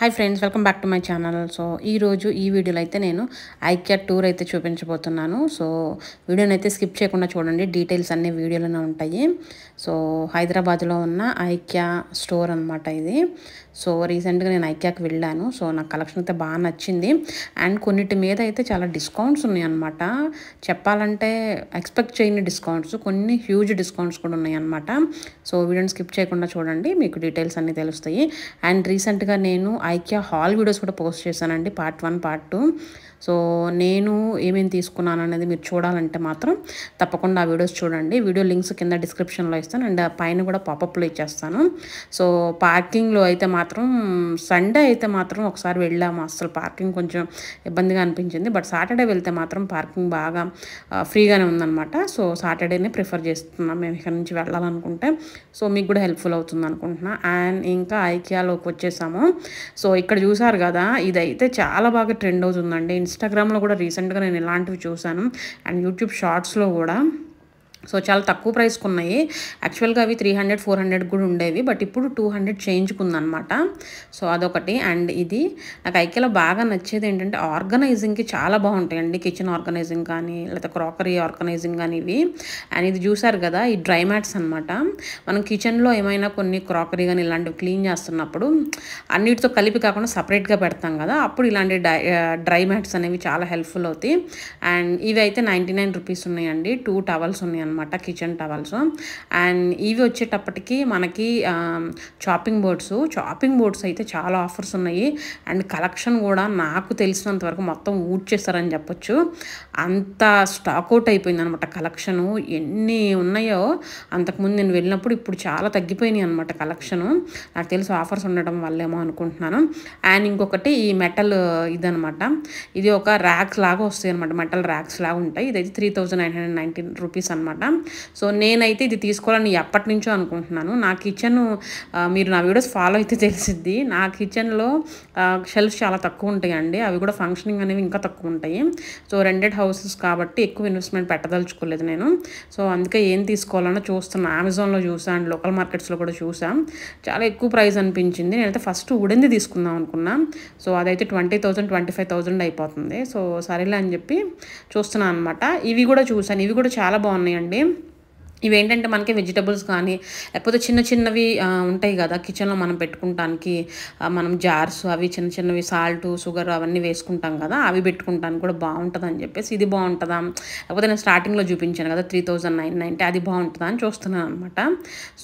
Hi friends welcome back to my channel so ఈరోజు ఈ వీడియోలో అయితే నేను ఐక్యా టూర్ అయితే చూపించబోతున్నాను సో వీడియోని అయితే స్కిప్ చేయకుండా చూడండి డీటెయిల్స్ అన్ని వీడియోలోనే ఉంటాయి సో హైదరాబాద్లో ఉన్న ఐక్యా స్టోర్ అనమాట ఇది సో రీసెంట్గా నేను ఐక్యాకి వెళ్ళాను సో నాకు కలెక్షన్ అయితే బాగా నచ్చింది అండ్ కొన్నిటి మీద అయితే చాలా డిస్కౌంట్స్ ఉన్నాయన్నమాట చెప్పాలంటే ఎక్స్పెక్ట్ చేయని డిస్కౌంట్స్ కొన్ని హ్యూజ్ డిస్కౌంట్స్ కూడా ఉన్నాయన్నమాట సో వీడియోని స్కిప్ చేయకుండా చూడండి మీకు డీటెయిల్స్ అన్నీ తెలుస్తాయి అండ్ రీసెంట్గా నేను ఐక్యా హాల్ వీడియోస్ కూడా పోస్ట్ చేశానండి part one part two so నేను ఏమేమి తీసుకున్నాను అనేది మీరు చూడాలంటే మాత్రం తప్పకుండా ఆ వీడియోస్ చూడండి వీడియో లింక్స్ కింద డిస్క్రిప్షన్లో ఇస్తాను అండ్ పైన కూడా పాపప్లో ఇచ్చేస్తాను సో పార్కింగ్లో అయితే మాత్రం సండే అయితే మాత్రం ఒకసారి వెళ్ళాము అసలు పార్కింగ్ కొంచెం ఇబ్బందిగా అనిపించింది బట్ సాటర్డే వెళ్తే మాత్రం పార్కింగ్ బాగా ఫ్రీగానే ఉందన్నమాట సో సాటర్డేనే ప్రిఫర్ చేస్తున్నాం మేము ఇక్కడ నుంచి వెళ్ళాలనుకుంటే సో మీకు కూడా హెల్ప్ఫుల్ అవుతుంది అనుకుంటున్నా అండ్ ఇంకా ఐకియాలోకి వచ్చేసాము సో ఇక్కడ చూసారు కదా ఇదైతే చాలా బాగా ట్రెండ్ అవుతుందండి ఇన్స్టాగ్రామ్లో కూడా రీసెంట్గా నేను ఇలాంటివి చూశాను అండ్ యూట్యూబ్ షార్ట్స్లో కూడా సో చాలా తక్కువ ప్రైస్కి ఉన్నాయి యాక్చువల్గా అవి త్రీ హండ్రెడ్ ఫోర్ హండ్రెడ్ కూడా ఉండేవి బట్ ఇప్పుడు టూ హండ్రెడ్ చేయించుకుందనమాట సో అదొకటి అండ్ ఇది నాకు ఐకేలో బాగా నచ్చేది ఏంటంటే ఆర్గనైజింగ్కి చాలా బాగుంటాయండి కిచెన్ ఆర్గనైజింగ్ కానీ లేకపోతే క్రాకరీ ఆర్గనైజింగ్ కానీ ఇవి అండ్ ఇది చూసారు కదా ఈ డ్రై మ్యాట్స్ అనమాట మనం కిచెన్లో ఏమైనా కొన్ని క్రాకరీ కానీ ఇలాంటివి క్లీన్ చేస్తున్నప్పుడు అన్నిటితో కలిపి కాకుండా సపరేట్గా పెడతాం కదా అప్పుడు ఇలాంటి డ్రై మ్యాట్స్ అనేవి చాలా హెల్ప్ఫుల్ అవుతాయి అండ్ ఇవి అయితే నైంటీ నైన్ రూపీస్ ఉన్నాయండి టూ టవల్స్ ఉన్నాయి అనమాట కిచెన్ టవల్స్ అండ్ ఇవి వచ్చేటప్పటికి మనకి చాపింగ్ బోర్డ్స్ చాపింగ్ బోర్డ్స్ అయితే చాలా ఆఫర్స్ ఉన్నాయి అండ్ కలెక్షన్ కూడా నాకు తెలిసినంత వరకు మొత్తం ఊడ్చేస్తారని చెప్పొచ్చు అంత స్టాక్అవుట్ అయిపోయింది అనమాట కలెక్షను ఎన్ని ఉన్నాయో అంతకుముందు నేను వెళ్ళినప్పుడు ఇప్పుడు చాలా తగ్గిపోయినాయి అనమాట కలెక్షను నాకు తెలిసి ఆఫర్స్ ఉండడం వల్లేమో అనుకుంటున్నాను అండ్ ఇంకొకటి ఈ మెటల్ ఇదనమాట ఇది ఒక ర్యాక్స్ లాగా వస్తాయి అనమాట మెటల్ ర్యాక్స్ లాగా ఉంటాయి ఇదైతే three thousand nine hundred nineteen rupees అనమాట సో నేనైతే ఇది తీసుకోవాలని ఎప్పటి నుంచో అనుకుంటున్నాను నా కిచెన్ మీరు నా వీడియోస్ ఫాలో అయితే తెలిసిద్ది నా కిచెన్లో షెల్ఫ్స్ చాలా తక్కువ ఉంటాయండి అవి కూడా ఫంక్షనింగ్ అనేవి ఇంకా తక్కువ ఉంటాయి సో రెండెడ్ హౌసెస్ కాబట్టి ఎక్కువ ఇన్వెస్ట్మెంట్ పెట్టదలుచుకోలేదు నేను సో అందుకే ఏం తీసుకోవాలన్నా చూస్తున్నా అమెజాన్లో చూసా అండ్ లోకల్ మార్కెట్స్లో కూడా చూసా చాలా ఎక్కువ ప్రైస్ అనిపించింది నేనైతే ఫస్ట్ ఉడింది తీసుకుందాం అనుకున్నా సో అదైతే twenty thousand twenty five thousand అయిపోతుంది సో సరేలే అని చెప్పి చూస్తున్నాను అనమాట ఇవి కూడా చూసాను ఇవి కూడా చాలా బాగున్నాయండి name. ఇవేంటంటే మనకి వెజిటబుల్స్ కానీ లేకపోతే చిన్న చిన్నవి ఉంటాయి కదా కిచెన్లో మనం పెట్టుకుంటానికి మనం జార్స్ అవి చిన్న చిన్నవి సాల్ట్ షుగర్ అవన్నీ వేసుకుంటాం కదా అవి పెట్టుకుంటానికి కూడా బాగుంటుంది అని చెప్పేసి ఇది బాగుంటుందా లేకపోతే నేను స్టార్టింగ్లో చూపించాను కదా త్రీ థౌజండ్ నైన్ అది బాగుంటుందా అని చూస్తున్నాను అనమాట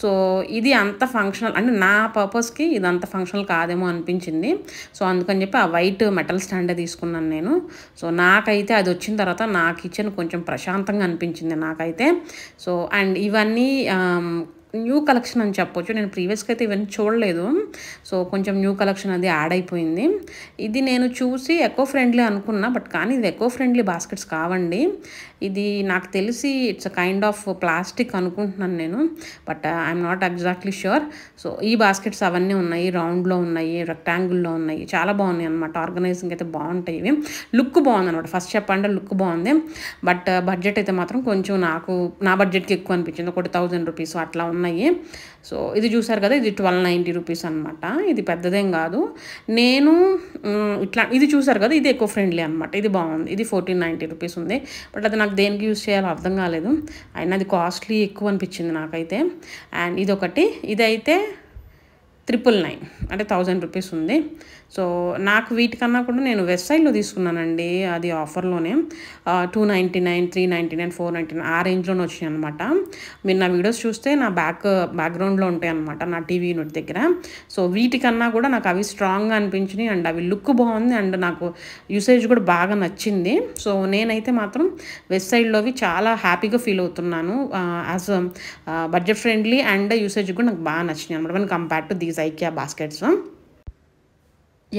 సో ఇది అంత ఫంక్షనల్ అంటే నా పర్పస్కి ఇది అంత ఫంక్షనల్ కాదేమో అనిపించింది సో అందుకని చెప్పి ఆ వైట్ మెటల్ స్టాండే తీసుకున్నాను నేను సో నాకైతే అది వచ్చిన తర్వాత నా కిచెన్ కొంచెం ప్రశాంతంగా అనిపించింది నాకైతే so and Evan Lee. Um, new collection అని చెప్పొచ్చు నేను ప్రీవియస్గా అయితే ఇవన్నీ చూడలేదు సో కొంచెం న్యూ కలెక్షన్ అది యాడ్ అయిపోయింది ఇది నేను చూసి ఎకో ఫ్రెండ్లీ అనుకున్నా బట్ కానీ ఇది ఎకో ఫ్రెండ్లీ బాస్కెట్స్ కావండి ఇది నాకు తెలిసి ఇట్స్ కైండ్ ఆఫ్ ప్లాస్టిక్ అనుకుంటున్నాను నేను but I'm not exactly sure so ఈ బాస్కెట్స్ అవన్నీ ఉన్నాయి రౌండ్లో ఉన్నాయి రెక్టాంగిల్లో ఉన్నాయి చాలా బాగున్నాయి అనమాట ఆర్గనైజింగ్ అయితే బాగుంటాయి ఇవి లుక్ బాగుంది అనమాట ఫస్ట్ చెప్పండి లుక్ బాగుంది బట్ బడ్జెట్ అయితే మాత్రం కొంచెం నాకు నా బడ్జెట్కి ఎక్కువ అనిపించింది ఒకటి థౌజండ్ రూపీస్ అట్లా ఉన్నాయి ఉన్నాయి సో ఇది చూసారు కదా ఇది ట్వెల్వ్ నైంటీ రూపీస్ అనమాట ఇది పెద్దదేం కాదు నేను ఇట్లా ఇది చూసారు కదా ఇది ఎక్కువ ఫ్రెండ్లీ అనమాట ఇది బాగుంది ఇది ఫోర్టీన్ నైంటీ రూపీస్ ఉంది బట్ అది నాకు దేనికి యూస్ చేయాలో అర్థం కాలేదు అయినా అది కాస్ట్లీ ఎక్కువ అనిపించింది నాకైతే అండ్ ఇదొకటి ఇదైతే త్రిపుల్ నైన్ అంటే థౌజండ్ రూపీస్ ఉంది సో నాకు వీటికన్నా కూడా నేను వెబ్సైట్లో తీసుకున్నానండి అది ఆఫర్లోనే two ninety nine three ninety nine four ninety nine ఆ రేంజ్లోనే వచ్చినాయి అనమాట మీరు నా వీడియోస్ చూస్తే నా బ్యాక్ బ్యాక్గ్రౌండ్లో ఉంటాయి అనమాట నా టీవీ యూనిట్ దగ్గర సో వీటికన్నా కూడా నాకు అవి స్ట్రాంగ్గా అనిపించినాయి అండ్ అవి లుక్ బాగుంది అండ్ నాకు యూసేజ్ కూడా బాగా నచ్చింది సో నేనైతే మాత్రం వెబ్సైట్లోవి చాలా హ్యాపీగా ఫీల్ అవుతున్నాను as budget friendly and usage కూడా నాకు బాగా నచ్చినాయి అనమాట కంపేర్ టు దీస్ ఇవి ఐక్యా బాస్కెట్స్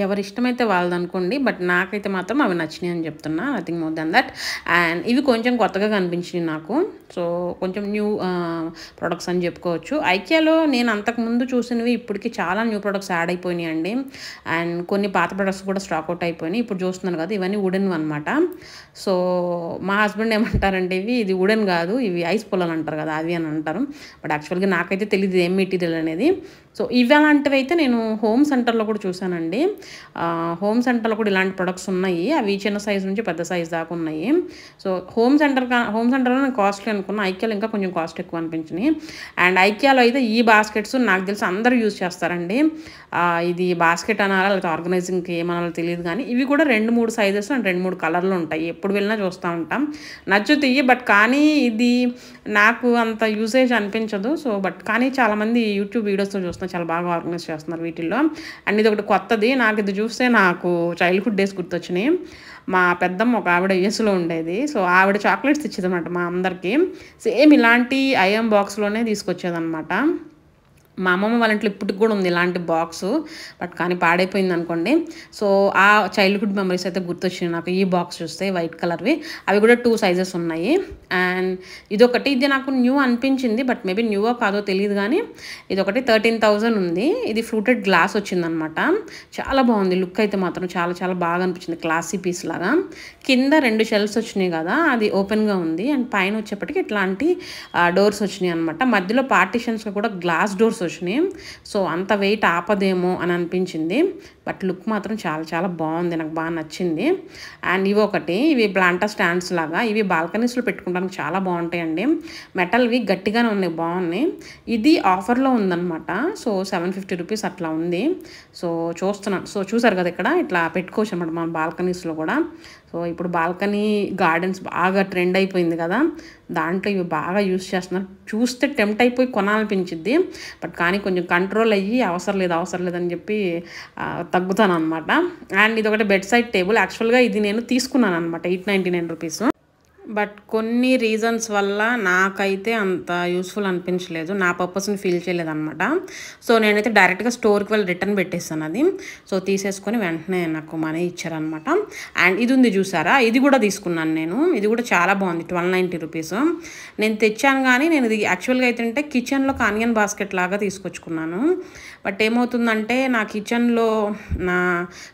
ఎవరి ఇష్టమైతే వాళ్ళదనుకోండి బట్ నాకైతే మాత్రం అవి నచ్చినాయి అని చెప్తున్నా nothing more than that and ఇవి కొంచెం కొత్తగా కనిపించినాయి నాకు సో కొంచెం న్యూ ప్రొడక్ట్స్ అని చెప్పుకోవచ్చు ఐకియాలో నేను అంతకుముందు చూసినవి ఇప్పటికి చాలా న్యూ ప్రొడక్ట్స్ యాడ్ అయిపోయినాయి అండి అండ్ కొన్ని పాత ప్రొడక్ట్స్ కూడా స్టాక్ అవుట్ అయిపోయినాయి ఇప్పుడు చూస్తున్నాను కదా ఇవన్నీ ఉడెన్ అనమాట సో మా హస్బెండ్ ఏమంటారంటే ఇవి ఇది ఉడెన్ కాదు ఇవి ఐస్ పొలాలు అంటారు కదా అవి అని అంటారు బట్ యాక్చువల్గా నాకైతే తెలియదు ఏం మెటీరియల్ అనేది సో ఇవలాంటివి అయితే నేను హోమ్ సెంటర్లో కూడా చూశానండి హోమ్ సెంటర్లో కూడా ఇలాంటి ప్రొడక్ట్స్ ఉన్నాయి అవి చిన్న సైజు నుంచి పెద్ద సైజ్ దాకా ఉన్నాయి సో హోమ్ సెంటర్ హోమ్ సెంటర్లో నేను కాస్ట్లీ అనుకున్న ఐక్యాలో ఇంకా కొంచెం కాస్ట్ ఎక్కువ అనిపించినాయి అండ్ ఐక్యాలో అయితే ఈ బాస్కెట్స్ నాకు తెలిసి అందరూ యూజ్ చేస్తారండి ఇది బాస్కెట్ అనాలా లేకపోతే ఆర్గనైజింగ్కి ఏమనాలో తెలియదు కానీ ఇవి కూడా రెండు మూడు సైజెస్ అండ్ రెండు మూడు కలర్లు ఉంటాయి ఎప్పుడు వెళ్ళినా చూస్తూ ఉంటాం నచ్చుతాయి బట్ కానీ ఇది నాకు అంత యూసేజ్ అనిపించదు సో బట్ కానీ చాలామంది యూట్యూబ్ వీడియోస్తో చూస్తాం చేసుకొని చాలా బాగా ఆర్గనైజ్ చేస్తున్నారు వీటిల్లో అండ్ ఇది ఒకటి కొత్తది నాకు ఇది చూస్తే నాకు చైల్డ్హుడ్ డేస్ గుర్తొచ్చినాయి మా పెద్దమ్మ ఒక ఆవిడ యుఎస్లో ఉండేది సో ఆవిడ చాక్లెట్స్ ఇచ్చేదన్నమాట మా అందరికీ సేమ్ ఇలాంటి ఐఎం బాక్స్లోనే తీసుకొచ్చేదన్నమాట మా అమ్మమ్మ వాళ్ళ ఇంట్లో ఇప్పటికి కూడా ఉంది ఇలాంటి బాక్స్ బట్ కానీ పాడైపోయింది అనుకోండి సో ఆ చైల్డ్హుడ్ మెమరీస్ అయితే గుర్తొచ్చినాయి నాకు ఈ బాక్స్ చూస్తే వైట్ కలర్వి అవి కూడా టూ సైజెస్ ఉన్నాయి అండ్ ఇదొకటి ఇది నాకు న్యూ అనిపించింది బట్ మేబీ న్యూ కాదో తెలియదు కానీ ఇదొకటి థర్టీన్ థౌజండ్ ఉంది ఇది ఫ్రూటెడ్ గ్లాస్ వచ్చిందనమాట చాలా బాగుంది లుక్ అయితే మాత్రం చాలా చాలా బాగా అనిపించింది క్లాసీ పీస్ లాగా కింద రెండు షెల్ఫ్స్ వచ్చినాయి కదా అది ఓపెన్గా ఉంది అండ్ పైన వచ్చేప్పటికి ఇట్లాంటి డోర్స్ వచ్చినాయి అనమాట మధ్యలో పార్టిషన్స్లో కూడా గ్లాస్ డోర్స్ వచ్చినాయి సో అంత వెయిట్ ఆపదేమో అని అనిపించింది బట్ లుక్ మాత్రం చాలా చాలా బాగుంది నాకు బాగా నచ్చింది అండ్ ఇవి ఒకటి ఇవి ప్లాంటా స్టాండ్స్ లాగా ఇవి బాల్కనీస్లో పెట్టుకోవడానికి చాలా బాగుంటాయండి మెటల్వి గట్టిగానే ఉన్నాయి బాగున్నాయి ఇది ఆఫర్లో ఉందన్నమాట సో సెవెన్ ఫిఫ్టీ రూపీస్ అట్లా ఉంది సో చూస్తున్నాను సో చూసారు కదా ఇక్కడ ఇట్లా పెట్టుకోవచ్చు అనమాట మన బాల్కనీస్లో కూడా సో ఇప్పుడు బాల్కనీ గార్డెన్స్ బాగా ట్రెండ్ అయిపోయింది కదా దాంట్లో ఇవి బాగా యూస్ చేస్తున్నారు చూస్తే టెంప్ట్ అయిపోయి కొనాలనిపించింది బట్ కానీ కొంచెం కంట్రోల్ అయ్యి అవసరం లేదు అవసరం లేదని చెప్పి తగ్గుతాను అనమాట అండ్ ఇది ఒకటి బెడ్ సైడ్ టేబుల్ యాక్చువల్గా ఇది నేను తీసుకున్నాను అనమాట eight ninety nine rupees but కొన్ని రీజన్స్ వల్ల నాకైతే అంత యూస్ఫుల్ అనిపించలేదు నా పర్పస్ని ఫీల్ అనమాట సో నేనైతే డైరెక్ట్గా స్టోర్కి వెళ్ళి రిటర్న్ పెట్టేస్తాను అది సో తీసేసుకొని వెంటనే నాకు మనీ ఇచ్చారనమాట అండ్ ఇది ఉంది చూసారా ఇది కూడా తీసుకున్నాను నేను ఇది కూడా చాలా బాగుంది ట్వెల్వ్ నైంటీ రూపీస్ నేను తెచ్చాను కానీ నేను ఇది యాక్చువల్గా అయితే అంటే కిచెన్లో ఆనియన్ బాస్కెట్ లాగా తీసుకొచ్చుకున్నాను బట్ ఏమవుతుందంటే నా కిచెన్లో నా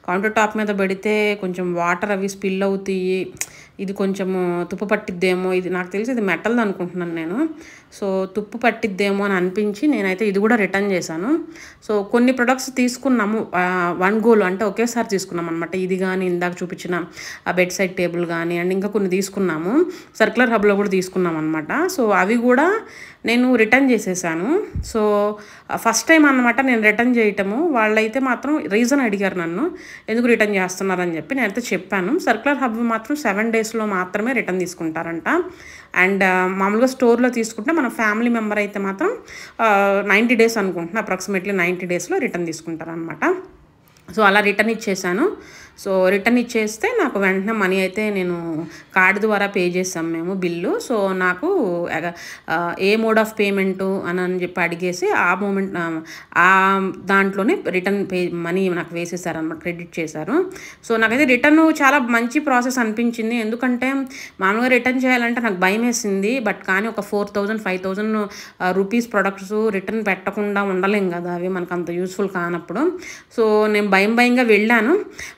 కౌంటర్ టాప్ మీద పెడితే కొంచెం వాటర్ అవి స్పిల్ అవుతాయి ఇది కొంచెము తుప్పు పట్టిద్దేమో ఇది నాకు తెలిసి ఇది మెటల్ అనుకుంటున్నాను నేను సో తుప్పు పట్టిద్దేమో అని అనిపించి నేనైతే ఇది కూడా రిటర్న్ చేశాను సో కొన్ని ప్రొడక్ట్స్ తీసుకున్నాము వన్ గోల్ అంటే ఒకేసారి తీసుకున్నాం అనమాట ఇది కానీ ఇందాక చూపించిన ఆ బెడ్ సైడ్ టేబుల్ కానీ అండ్ ఇంకా కొన్ని తీసుకున్నాము సర్క్యులర్ హబ్లో కూడా తీసుకున్నాం అనమాట సో అవి కూడా నేను రిటర్న్ చేసేసాను సో ఫస్ట్ టైం అనమాట నేను రిటర్న్ చేయటము వాళ్ళైతే మాత్రం రీజన్ అడిగారు నన్ను ఎందుకు రిటర్న్ చేస్తున్నారని చెప్పి నేనైతే చెప్పాను సర్కులర్ హబ్ మాత్రం సెవెన్ డేస్లో మాత్రమే రిటర్న్ తీసుకుంటారంట అండ్ మామూలుగా స్టోర్లో తీసుకుంటే మన ఫ్యామిలీ మెంబర్ అయితే మాత్రం నైంటీ డేస్ అనుకుంటున్నా అప్రాక్సిమేట్లీ నైంటీ డేస్లో రిటర్న్ తీసుకుంటారనమాట సో అలా రిటర్న్ ఇచ్చేసాను సో రిటర్న్ ఇచ్చేస్తే నాకు వెంటనే మనీ అయితే నేను కార్డు ద్వారా పే చేస్తాం మేము బిల్లు సో నాకు ఏ మోడ్ ఆఫ్ పేమెంటు అని అని చెప్పి అడిగేసి ఆ మూమెంట్ ఆ దాంట్లోనే రిటర్న్ పే మనీ నాకు వేసేసారనమాట క్రెడిట్ చేశారు సో నాకైతే రిటర్న్ చాలా మంచి ప్రాసెస్ అనిపించింది ఎందుకంటే మామూలుగా రిటర్న్ చేయాలంటే నాకు భయం వేసింది బట్ కానీ ఒక four thousand five thousand rupees products return పెట్టకుండా ఉండలేం కదా అవి మనకు అంత యూస్ఫుల్ కానప్పుడు సో నేను భయం భయంగా వెళ్ళాను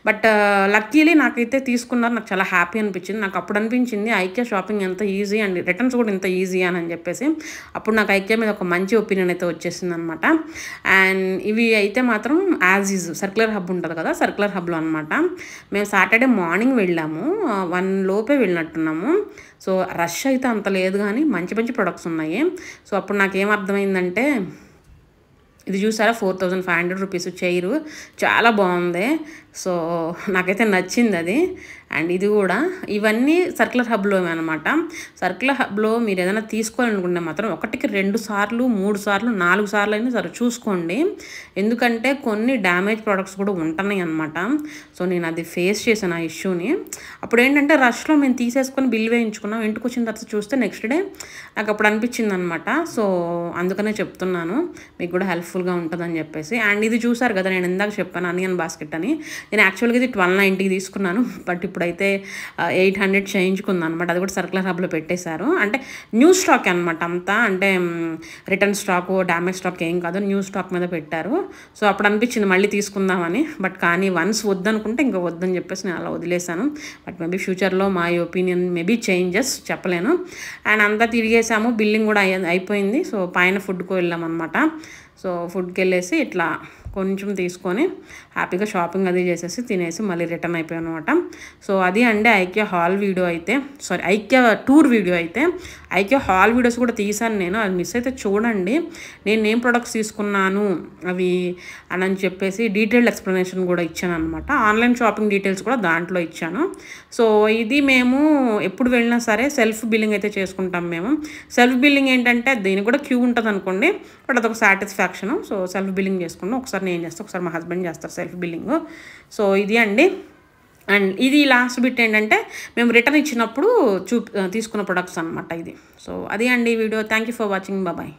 బట్ లక్కీలీ నాకైతే తీసుకున్నారు నాకు చాలా హ్యాపీ అనిపించింది నాకు అప్పుడు అనిపించింది ఐక్య షాపింగ్ ఎంత ఈజీ అండ్ రిటర్న్స్ కూడా ఇంత ఈజీ అని అని చెప్పేసి అప్పుడు నాకు ఐక్య మీద ఒక మంచి ఒపీనియన్ అయితే వచ్చేసింది అనమాట అండ్ ఇవి అయితే మాత్రం యాజ్ ఈజ్ సర్క్యులర్ హబ్ ఉంటుంది కదా సర్క్యులర్ హబ్లో అనమాట మేము సాటర్డే మార్నింగ్ వెళ్ళాము వన్ లోపే వెళ్ళినట్టున్నాము సో రష్ అయితే అంత లేదు కానీ మంచి మంచి ప్రొడక్ట్స్ ఉన్నాయి సో అప్పుడు నాకేం అర్థమైందంటే ఇది చూసారా four thousand five hundred rupees chair చాలా బాగుంది సో నాకైతే నచ్చింది అది అండ్ ఇది కూడా ఇవన్నీ సర్కులర్ హబ్లో అనమాట సర్కులర్ హబ్లో మీరు ఏదైనా తీసుకోవాలనుకుంటే మాత్రం ఒకటికి రెండు సార్లు మూడు సార్లు నాలుగు సార్లు అయినా సరే చూసుకోండి ఎందుకంటే కొన్ని డ్యామేజ్ ప్రోడక్ట్స్ కూడా ఉంటున్నాయి అనమాట సో నేను అది ఫేస్ చేసాను ఆ ఇష్యూని అప్పుడు ఏంటంటే రష్లో మేము తీసేసుకొని బిల్ వేయించుకున్నాం ఇంటికి వచ్చిన తర్వాత చూస్తే నెక్స్ట్ డే నాకు అప్పుడు అనిపించింది అనమాట సో అందుకనే చెప్తున్నాను మీకు కూడా హెల్ప్ఫుల్గా ఉంటుందని చెప్పేసి అండ్ ఇది చూసారు కదా నేను ఇందాక చెప్పాను అనియన్ బాస్కెట్ అని నేను యాక్చువల్గా ఇది ట్వెల్వ్ నైంటీ తీసుకున్నాను బట్ ఇప్పుడైతే ఎయిట్ హండ్రెడ్ చేయించుకుందా అనమాట అది కూడా సర్కులర్ హబ్లో పెట్టేశారు అంటే న్యూ స్టాక్ అనమాట అంతా అంటే రిటర్న్ స్టాక్ డ్యామేజ్ స్టాక్ ఏం కాదు న్యూ స్టాక్ మీద పెట్టారు సో అప్పుడు అనిపించింది మళ్ళీ తీసుకుందామని బట్ కానీ వన్స్ వద్దనుకుంటే ఇంకా వద్దని చెప్పేసి నేను అలా వదిలేశాను బట్ మేబీ ఫ్యూచర్లో మా ఒపీనియన్ మేబీ చేంజెస్ చెప్పలేను అండ్ అంతా తిరిగేసాము బిల్లింగ్ కూడా అయిపోయింది సో పైన ఫుడ్కు అనమాట సో ఫుడ్కి వెళ్ళేసి ఇట్లా కొంచెం తీసుకొని హ్యాపీగా షాపింగ్ అది చేసేసి తినేసి మళ్ళీ రిటర్న్ అయిపోయాను అనమాట సో అది అండి ఐక్య హాల్ వీడియో అయితే సారీ ఐక్య టూర్ వీడియో అయితే అయితే హాల్ వీడియోస్ కూడా తీసాను నేను అది మిస్ అయితే చూడండి నేను ఏం ప్రొడక్ట్స్ తీసుకున్నాను అవి అని చెప్పేసి డీటెయిల్డ్ ఎక్స్ప్లెనేషన్ కూడా ఇచ్చాను అనమాట ఆన్లైన్ షాపింగ్ డీటెయిల్స్ కూడా దాంట్లో ఇచ్చాను సో ఇది మేము ఎప్పుడు వెళ్ళినా సరే సెల్ఫ్ బిల్లింగ్ అయితే చేసుకుంటాం మేము సెల్ఫ్ బిల్లింగ్ ఏంటంటే దీనికి కూడా క్యూ ఉంటుంది అనుకోండి బట్ అదొక సాటిస్ఫాక్షన్ సో సెల్ఫ్ బిల్లింగ్ చేసుకున్నాం ఒకసారి నేను చేస్తాను ఒకసారి మా హస్బెండ్ చేస్తారు సెల్ఫ్ బిల్లింగ్ సో ఇది అండి అండ్ ఇది లాస్ట్ బిట్ ఏంటంటే మేము రిటర్న్ ఇచ్చినప్పుడు చూ తీసుకున్న ప్రొడక్ట్స్ అనమాట ఇది సో అది అండి video thank you for watching బాబాయ్